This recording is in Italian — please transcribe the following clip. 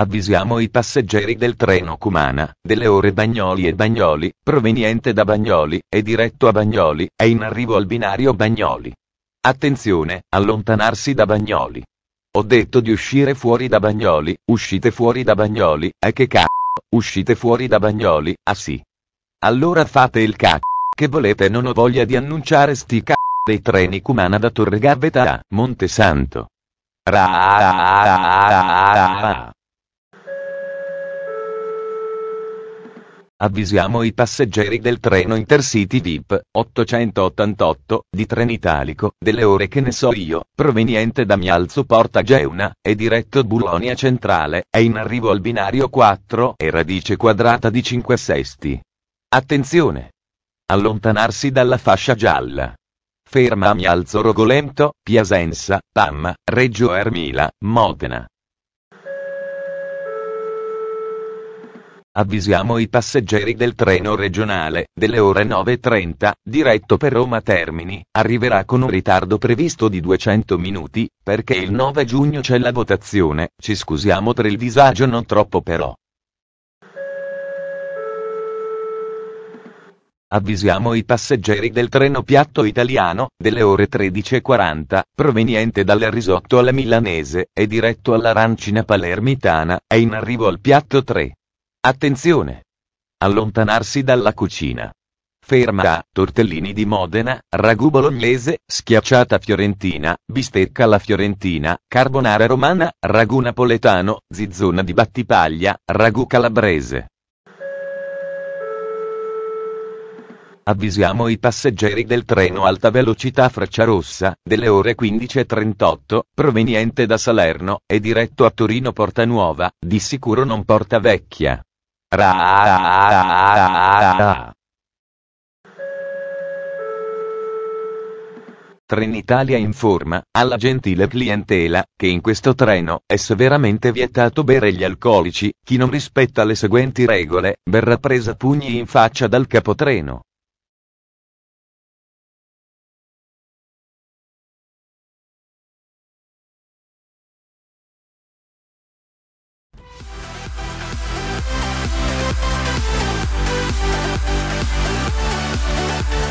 Avvisiamo i passeggeri del treno Cumana, delle ore Bagnoli e Bagnoli, proveniente da Bagnoli, e diretto a Bagnoli, è in arrivo al binario Bagnoli. Attenzione, allontanarsi da Bagnoli. Ho detto di uscire fuori da Bagnoli, uscite fuori da Bagnoli, e che c***o, uscite fuori da Bagnoli, ah sì. Allora fate il c***o, che volete non ho voglia di annunciare sti c***o dei treni Cumana da Torre Gaveta a Montesanto. Ra Avvisiamo i passeggeri del treno Intercity VIP 888 di Trenitalico delle ore che ne so io, proveniente da Mialzo Porta Geuna e diretto Bologna Centrale, è in arrivo al binario 4 e radice quadrata di 5 sesti. Attenzione! Allontanarsi dalla fascia gialla. Ferma a Mialzo Rogolento, Piasenza, Pamma, Reggio Ermila, Modena. Avvisiamo i passeggeri del treno regionale, delle ore 9.30, diretto per Roma Termini, arriverà con un ritardo previsto di 200 minuti, perché il 9 giugno c'è la votazione, ci scusiamo per il disagio non troppo però. Avvisiamo i passeggeri del treno piatto italiano, delle ore 13.40, proveniente dal risotto alla milanese, e diretto all'arancina palermitana, è in arrivo al piatto 3. Attenzione! Allontanarsi dalla cucina. Ferma A, tortellini di Modena, ragù bolognese, schiacciata fiorentina, bistecca alla fiorentina, carbonara romana, ragù napoletano, zizzona di battipaglia, ragù calabrese. Avvisiamo i passeggeri del treno alta velocità Frecciarossa, delle ore 15.38, proveniente da Salerno, e diretto a Torino Porta Nuova, di sicuro non Porta Vecchia. Trenitalia informa alla gentile clientela che in questo treno è severamente vietato bere gli alcolici, chi non rispetta le seguenti regole verrà presa pugni in faccia dal capotreno. we